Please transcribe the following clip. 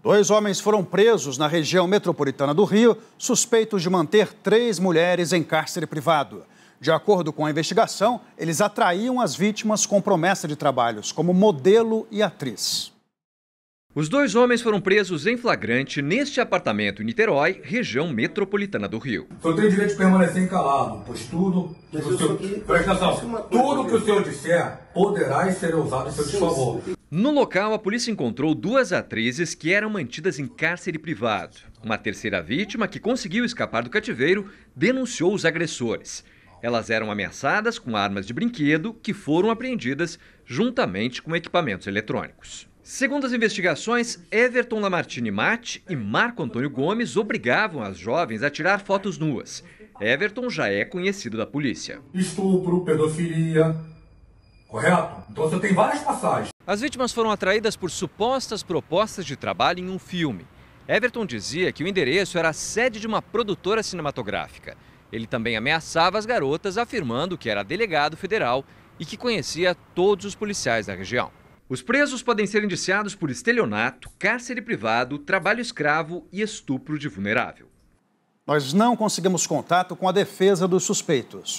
Dois homens foram presos na região metropolitana do Rio, suspeitos de manter três mulheres em cárcere privado. De acordo com a investigação, eles atraíam as vítimas com promessa de trabalhos como modelo e atriz. Os dois homens foram presos em flagrante neste apartamento em Niterói, região metropolitana do Rio. O senhor tem direito de permanecer encalado, pois tudo. que o senhor, que... atenção, é tudo que o senhor disser poderá ser usado em seu desfavor. No local, a polícia encontrou duas atrizes que eram mantidas em cárcere privado. Uma terceira vítima, que conseguiu escapar do cativeiro, denunciou os agressores. Elas eram ameaçadas com armas de brinquedo que foram apreendidas juntamente com equipamentos eletrônicos. Segundo as investigações, Everton Lamartine Mate e Marco Antônio Gomes obrigavam as jovens a tirar fotos nuas. Everton já é conhecido da polícia. Estupro, pedofilia, correto? Então você tem várias passagens. As vítimas foram atraídas por supostas propostas de trabalho em um filme. Everton dizia que o endereço era a sede de uma produtora cinematográfica. Ele também ameaçava as garotas, afirmando que era delegado federal e que conhecia todos os policiais da região. Os presos podem ser indiciados por estelionato, cárcere privado, trabalho escravo e estupro de vulnerável. Nós não conseguimos contato com a defesa dos suspeitos.